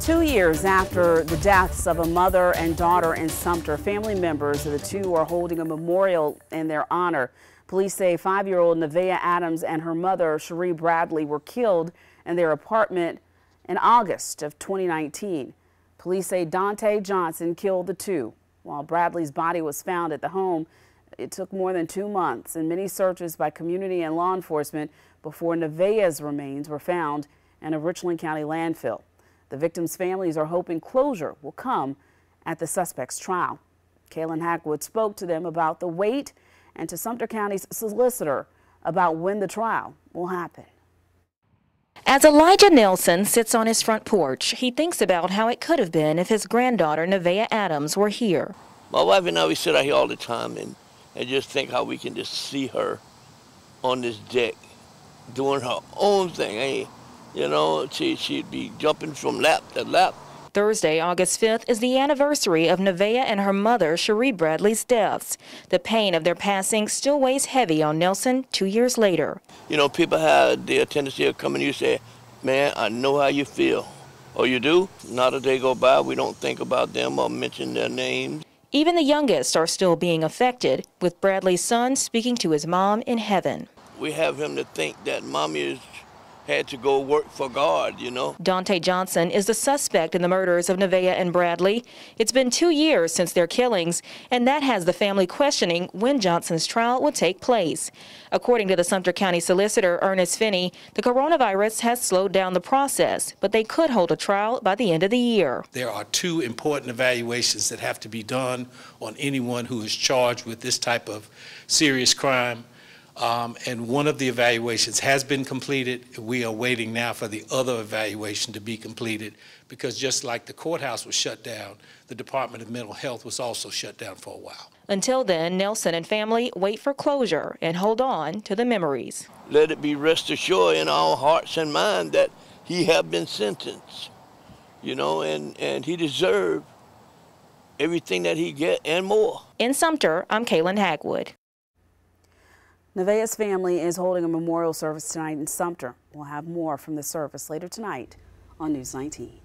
Two years after the deaths of a mother and daughter in Sumter, family members of the two are holding a memorial in their honor. Police say five-year-old Nevea Adams and her mother, Cherie Bradley, were killed in their apartment in August of 2019. Police say Dante Johnson killed the two. While Bradley's body was found at the home, it took more than two months and many searches by community and law enforcement before Nevea's remains were found and a Richland County landfill. The victims' families are hoping closure will come at the suspect's trial. Kaylin Hackwood spoke to them about the wait and to Sumter County's solicitor about when the trial will happen. As Elijah Nelson sits on his front porch, he thinks about how it could have been if his granddaughter, Nevaeh Adams, were here. My wife and I, we sit out here all the time and, and just think how we can just see her on this deck doing her own thing. I you know, she, she'd be jumping from lap to lap. Thursday, August 5th, is the anniversary of Nevaeh and her mother, Cherie Bradley's deaths. The pain of their passing still weighs heavy on Nelson two years later. You know, people have the tendency of coming to you say, man, I know how you feel. Or oh, you do? Not a day go by, we don't think about them or mention their names. Even the youngest are still being affected, with Bradley's son speaking to his mom in heaven. We have him to think that mommy is had to go work for God, you know. Dante Johnson is the suspect in the murders of Nevaeh and Bradley. It's been two years since their killings, and that has the family questioning when Johnson's trial will take place. According to the Sumter County Solicitor, Ernest Finney, the coronavirus has slowed down the process, but they could hold a trial by the end of the year. There are two important evaluations that have to be done on anyone who is charged with this type of serious crime. Um, and one of the evaluations has been completed. We are waiting now for the other evaluation to be completed because just like the courthouse was shut down, the Department of Mental Health was also shut down for a while. Until then, Nelson and family wait for closure and hold on to the memories. Let it be rest assured in our hearts and mind that he have been sentenced, you know, and, and he deserved everything that he get and more. In Sumter, I'm Kaylin Hagwood. Nevaeh's family is holding a memorial service tonight in Sumter. We'll have more from the service later tonight on News 19.